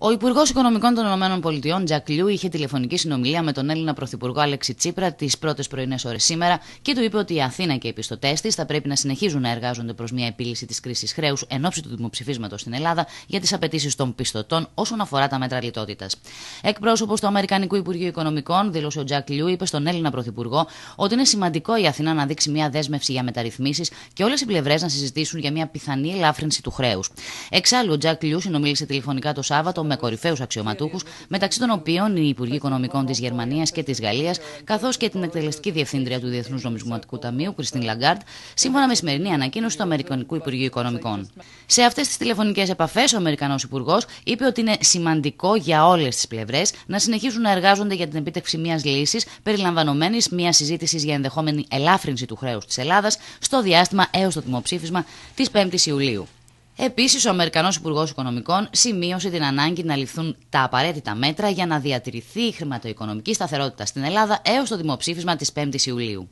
Ο Υπουργός Οικονομικών των ΗΠΑ, Τζακ Λιού, είχε τηλεφωνική συνομιλία με τον Έλληνα Πρωθυπουργό Αλέξη Τσίπρα τις πρώτες πρωινές ώρες σήμερα και του είπε ότι η Αθήνα και οι πιστωτές της θα πρέπει να συνεχίζουν να εργάζονται προς μια επίλυση της κρίσης χρέους εν ώψη του δημοψηφίσματος στην Ελλάδα για τις απαιτήσεις των πιστωτών όσον αφορά τα μέτρα λιτότητας. Εκπρόσωπος του Αμερικανικού Υπουργείου Οικονομικών, δήλωσε ο Τζακ Λιού, είπε στον Έλληνα Πρωθυπουργό ότι είναι σημαντικό η Αθήνα να δείξει μια δέσμευση για μεταρρυθμίσεις και όλες οι πλευρές να συζητήσουν για μια πιθανή ελάφρυνση του χρέους. Εξάλλου, ο Τζακ Λιού συνομίλησε τηλεφωνικά το Σάββατο με κορυφαίους αξιωματούχους, μεταξύ των οποίων οι Υπουργοί Οικονομικών της Γερμανίας και της Γαλλίας, καθώς και την εκτελεστική διευθύντρια του Διεθνούς Νομισματικού Ταμείου, Κριστίν Λαγκάρτ, σύμφωνα με σημερινή ανακοίνωση του Αμερικανικού Υπουργείου Οικονομικών. Σε αυτές τις τηλεφωνικές επαφές, ο Αμερικανός Υπουργός είπε ότι είναι σημαντικό για όλες τις πλευρές να συνεχίσουν να εργάζονται για την επίτευξη μιας λύσης περιλαμβανομένης μιας συζήτησης για ενδεχόμενη ελάφρυνση του χρέους της Ελλάδας στο διάστημα έως το δημοψήφισμα της 5η Ιουλίου. Επίσης, ο Αμερικανός Υπουργός Οικονομικών σημείωσε την ανάγκη να ληφθούν τα απαραίτητα μέτρα για να διατηρηθεί η χρηματοοικονομική σταθερότητα στην Ελλάδα έως το δημοψήφισμα της 5η Ιουλίου.